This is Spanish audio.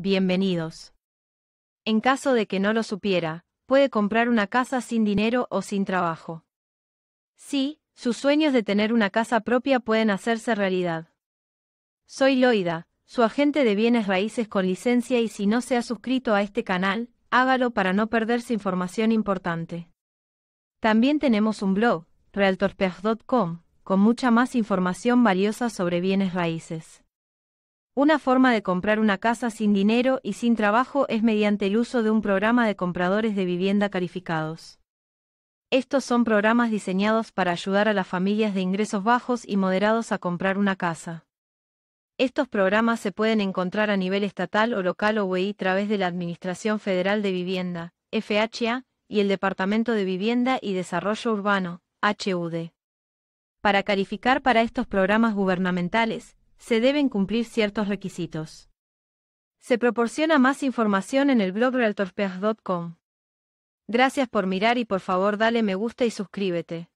bienvenidos. En caso de que no lo supiera, puede comprar una casa sin dinero o sin trabajo. Sí, sus sueños de tener una casa propia pueden hacerse realidad. Soy Loida, su agente de bienes raíces con licencia y si no se ha suscrito a este canal, hágalo para no perderse información importante. También tenemos un blog, realtorpeaj.com, con mucha más información valiosa sobre bienes raíces. Una forma de comprar una casa sin dinero y sin trabajo es mediante el uso de un programa de compradores de vivienda calificados. Estos son programas diseñados para ayudar a las familias de ingresos bajos y moderados a comprar una casa. Estos programas se pueden encontrar a nivel estatal o local o e a través de la Administración Federal de Vivienda, FHA, y el Departamento de Vivienda y Desarrollo Urbano, HUD. Para calificar para estos programas gubernamentales, se deben cumplir ciertos requisitos. Se proporciona más información en el blog realtorpeas.com. Gracias por mirar y por favor dale me gusta y suscríbete.